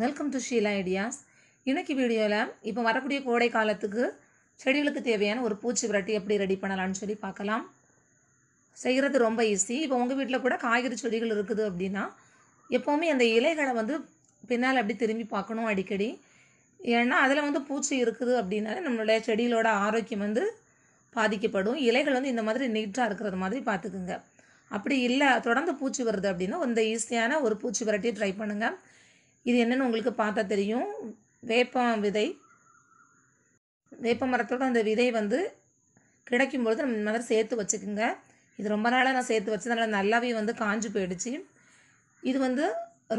welcome to Sheila ideas இன்றைக்கி வீடியோவில் இப்போ வரக்கூடிய கோடை காலத்துக்கு செடிகளுக்கு தேவையான ஒரு பூச்சி விரட்டி எப்படி ரெடி பண்ணலாம்னு சொல்லி பார்க்கலாம் செய்கிறது ரொம்ப ஈஸி இப்போ உங்கள் வீட்டில் கூட காய்கறி செடிகள் இருக்குது அப்படின்னா எப்போவுமே அந்த இலைகளை வந்து பின்னால் அப்படி திரும்பி பார்க்கணும் அடிக்கடி ஏன்னா அதில் வந்து பூச்சி இருக்குது அப்படின்னாலே நம்மளுடைய செடிகளோட ஆரோக்கியம் வந்து பாதிக்கப்படும் இலைகள் வந்து இந்த மாதிரி நீட்டாக இருக்கிறது மாதிரி பார்த்துக்குங்க அப்படி இல்லை தொடர்ந்து பூச்சி வருது அப்படின்னா இந்த ஈஸியான ஒரு பூச்சி விரட்டியை ட்ரை பண்ணுங்கள் இது என்னென்னு உங்களுக்கு பார்த்தா தெரியும் வேப்பம் விதை வேப்ப மரத்தோட அந்த விதை வந்து கிடைக்கும் பொழுது நம்ம இந்த மாதிரி சேர்த்து வச்சுக்கோங்க இது ரொம்ப நாளாக நான் சேர்த்து வச்சதுனால நல்லாவே வந்து காஞ்சு போயிடுச்சு இது வந்து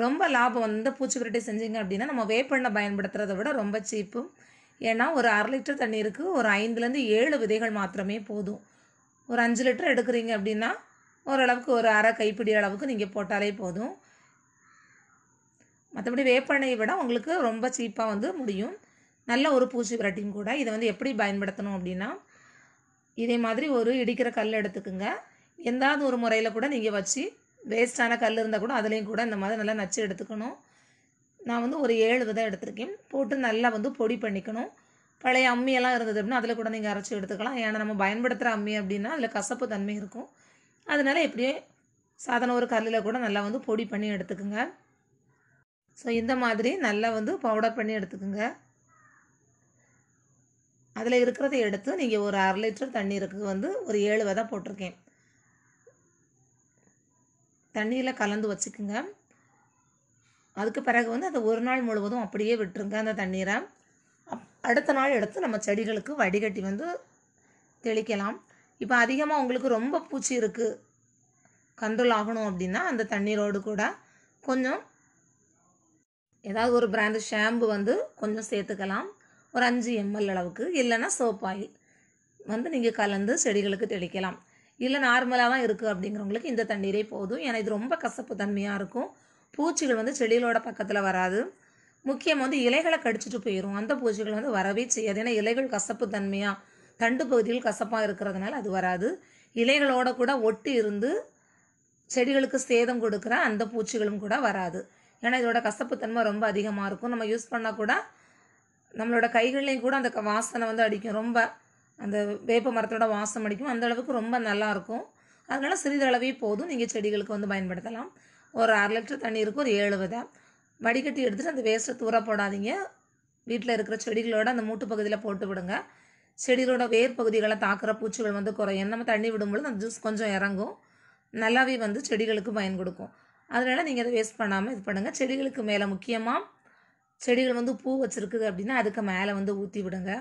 ரொம்ப லாபம் வந்து பூச்சி புரட்டி செஞ்சிங்க அப்படின்னா நம்ம வேப்பெண்ணெய் பயன்படுத்துறதை விட ரொம்ப சீப்பு ஏன்னா ஒரு அரை லிட்டர் தண்ணீருக்கு ஒரு ஐந்துலேருந்து ஏழு விதைகள் மாத்திரமே போதும் ஒரு அஞ்சு லிட்டர் எடுக்கிறீங்க அப்படின்னா ஓரளவுக்கு ஒரு அரை கைப்பிடி அளவுக்கு நீங்கள் போட்டாலே போதும் மற்றபடி வேப்பெண்ணெய் விட உங்களுக்கு ரொம்ப சீப்பாக வந்து முடியும் நல்ல ஒரு பூச்சி விரட்டியும் கூட இதை வந்து எப்படி பயன்படுத்தணும் அப்படின்னா இதே மாதிரி ஒரு இடிக்கிற கல் எடுத்துக்குங்க எந்தாவது ஒரு முறையில் கூட நீங்கள் வச்சு வேஸ்டான கல் இருந்தால் கூட அதுலேயும் கூட இந்த மாதிரி நல்லா நச்சு எடுத்துக்கணும் நான் வந்து ஒரு ஏழு விதம் எடுத்திருக்கேன் போட்டு நல்லா வந்து பொடி பண்ணிக்கணும் பழைய அம்மியெல்லாம் இருந்தது அப்படின்னா அதில் கூட நீங்கள் அரைச்சி எடுத்துக்கலாம் ஏன்னா நம்ம பயன்படுத்துகிற அம்மி அப்படின்னா அதில் கசப்பு தன்மை இருக்கும் அதனால் எப்படியே சாதாரண ஒரு கல்லில் கூட நல்லா வந்து பொடி பண்ணி எடுத்துக்கோங்க ஸோ இந்த மாதிரி நல்லா வந்து பவுடர் பண்ணி எடுத்துக்கோங்க அதில் இருக்கிறத எடுத்து நீங்கள் ஒரு அரை லிட்டர் தண்ணீருக்கு வந்து ஒரு ஏழு விதை போட்டிருக்கேன் தண்ணியில் கலந்து வச்சுக்கோங்க அதுக்கு பிறகு வந்து அதை ஒரு நாள் முழுவதும் அப்படியே விட்டுருங்க அந்த தண்ணீரை அடுத்த நாள் எடுத்து நம்ம செடிகளுக்கு வடிகட்டி வந்து தெளிக்கலாம் இப்போ அதிகமாக உங்களுக்கு ரொம்ப பூச்சி இருக்குது கண்ட்ரோல் ஆகணும் அப்படின்னா அந்த தண்ணீரோடு கூட கொஞ்சம் ஏதாவது ஒரு பிராண்டு ஷாம்பு வந்து கொஞ்சம் சேர்த்துக்கலாம் ஒரு அஞ்சு எம்எல் அளவுக்கு இல்லைன்னா சோப் ஆயில் வந்து நீங்கள் கலந்து செடிகளுக்கு தெளிக்கலாம் இல்லை நார்மலாக தான் இருக்குது அப்படிங்கிறவங்களுக்கு இந்த தண்ணீரே போதும் ஏன்னா இது ரொம்ப கசப்பு தன்மையாக இருக்கும் பூச்சிகள் வந்து செடிகளோட பக்கத்தில் வராது முக்கியம் வந்து இலைகளை கடிச்சிட்டு போயிடும் அந்த பூச்சிகள் வந்து வரவே செய்யாது ஏன்னா இலைகள் கசப்பு தன்மையாக தண்டு பகுதியில் கசப்பாக இருக்கிறதுனால அது வராது இலைகளோட கூட ஒட்டி இருந்து செடிகளுக்கு சேதம் கொடுக்குற அந்த பூச்சிகளும் கூட வராது ஏன்னா இதோட கசப்புத்தன்மை ரொம்ப அதிகமாக இருக்கும் நம்ம யூஸ் பண்ணால் கூட நம்மளோட கைகள்லேயும் கூட அந்த வாசனை வந்து அடிக்கும் ரொம்ப அந்த வேப்ப மரத்தோட வாசம் அடிக்கும் அந்த அளவுக்கு ரொம்ப நல்லாயிருக்கும் அதனால சிறிதளவே போதும் நீங்கள் செடிகளுக்கு வந்து பயன்படுத்தலாம் ஒரு அரை லிட்டர் தண்ணி இருக்கும் ஒரு ஏழு விதை வடிகட்டி எடுத்துகிட்டு அந்த வேஸ்ட்டை தூர போடாதீங்க வீட்டில் இருக்கிற செடிகளோட அந்த மூட்டு பகுதியில் போட்டு விடுங்க செடிகளோட வேர் பகுதிகளை தாக்குற பூச்சிகள் வந்து குறையும் நம்ம தண்ணி விடும்பொழுது அந்த ஜூஸ் கொஞ்சம் இறங்கும் நல்லாவே வந்து செடிகளுக்கு பயன் கொடுக்கும் அதனால் நீங்கள் அதை வேஸ்ட் பண்ணாமல் இது பண்ணுங்கள் செடிகளுக்கு மேலே முக்கியமாக செடிகள் வந்து பூ வச்சுருக்குது அப்படின்னா அதுக்கு மேலே வந்து ஊற்றி விடுங்க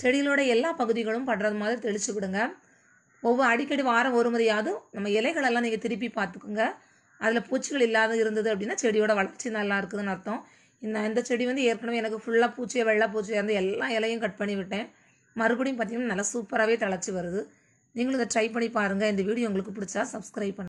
செடிகளோட எல்லா பகுதிகளும் படுறது மாதிரி தெளித்து விடுங்க ஒவ்வொரு அடிக்கடி வாரம் ஒரு முறையாவது நம்ம இலைகளெல்லாம் நீங்கள் திருப்பி பார்த்துக்குங்க அதில் பூச்சிகள் இல்லாத இருந்தது அப்படின்னா செடியோட வளர்ச்சி நல்லா இருக்குதுன்னு அர்த்தம் இந்த இந்த செடி வந்து ஏற்கனவே எனக்கு ஃபுல்லாக பூச்சியை வெள்ளை பூச்சியாக இருந்து எல்லா இலையும் கட் பண்ணி விட்டேன் மறுபடியும் பார்த்திங்கன்னா நல்லா சூப்பராகவே தழைச்சி வருது நீங்களும் இதை ட்ரை பண்ணி பாருங்கள் இந்த வீடியோ உங்களுக்கு பிடிச்சா சப்ஸ்கிரைப் பண்ணுங்கள்